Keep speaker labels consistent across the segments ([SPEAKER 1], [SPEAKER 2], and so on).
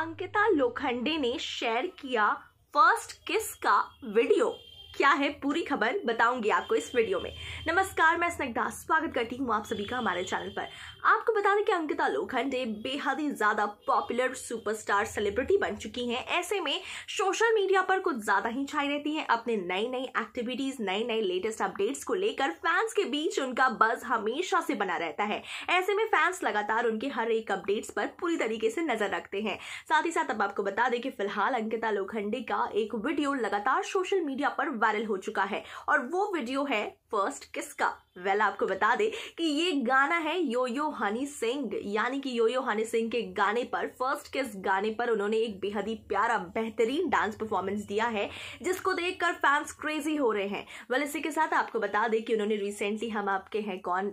[SPEAKER 1] अंकिता लोखंडे ने शेयर किया फर्स्ट किस का वीडियो क्या है पूरी खबर बताऊंगी आपको इस वीडियो में नमस्कार मैं स्नग्धा स्वागत करती हूँ आप सभी का हमारे चैनल पर आपको बता दें कि अंकिता लोखंडे बेहद ही ज़्यादा पॉपुलर सुपरस्टार सेलिब्रिटी बन चुकी हैं ऐसे में सोशल मीडिया पर कुछ ज़्यादा ही छाई रहती हैं अपने नई नई एक्टिविटीज़ नए नए लेटेस्ट अपडेट्स को लेकर फैंस के बीच उनका बज हमेशा से बना रहता है ऐसे में फैंस लगातार उनके हर एक अपडेट्स पर पूरी तरीके से नज़र रखते हैं साथ ही साथ अब आपको बता दें कि फिलहाल अंकिता लोखंडे का एक वीडियो लगातार सोशल मीडिया पर वायरल हो चुका है और वो वीडियो है फर्स्ट किसका वेल well, आपको बता दे कि ये गाना है यो यो हनी सिंह यानी कि यो यो हनी सिंह के गाने पर फर्स्ट किस गाने पर उन्होंने एक बेहद ही प्यारा बेहतरीन डांस परफॉर्मेंस दिया है जिसको देखकर फैंस क्रेजी हो रहे हैं वेल well, इसी के साथ आपको बता दे कि उन्होंने रिसेंटली हम आपके हैं कौन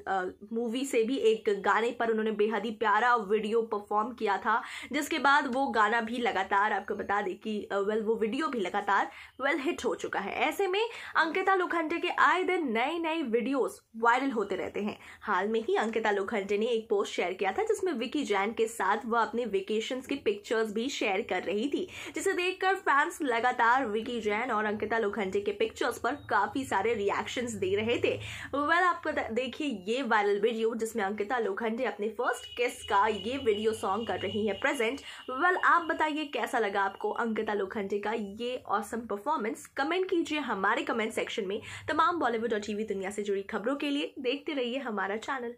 [SPEAKER 1] मूवी से भी एक गाने पर उन्होंने बेहद ही प्यारा वीडियो परफॉर्म किया था जिसके बाद वो गाना भी लगातार आपको बता दे कि वेल well, वो वीडियो भी लगातार वेल हिट हो चुका है ऐसे में अंकिता लोखंडे के आए दिन नए नए नए वीडियोस वायरल होते रहते हैं हाल में ही अंकिता लोखंडे ने एक पोस्ट शेयर किया था जिसमें विकी जैन के साथ वह अपने वेकेशन की पिक्चर्स भी शेयर कर रही थी जिसे देखकर फैंस लगातार विकी जैन और अंकिता लोखंडे के पिक्चर्स पर काफी सारे रिएक्शन दे रहे थे वेल आपको देखिए ये वायरल वीडियो जिसमें अंकिता लोखंडे अपने फर्स्ट किस का ये वीडियो सॉन्ग कर रही है प्रेजेंट वेल आप बताइए कैसा लगा आपको अंकिता लोखंडे का ये औसम परफॉर्मेंस कमेंट कीजिए हमारे कमेंट सेक्शन में तमाम बॉलीवुड और टीवी दुनिया से जुड़ी खबरों के लिए देखते रहिए हमारा चैनल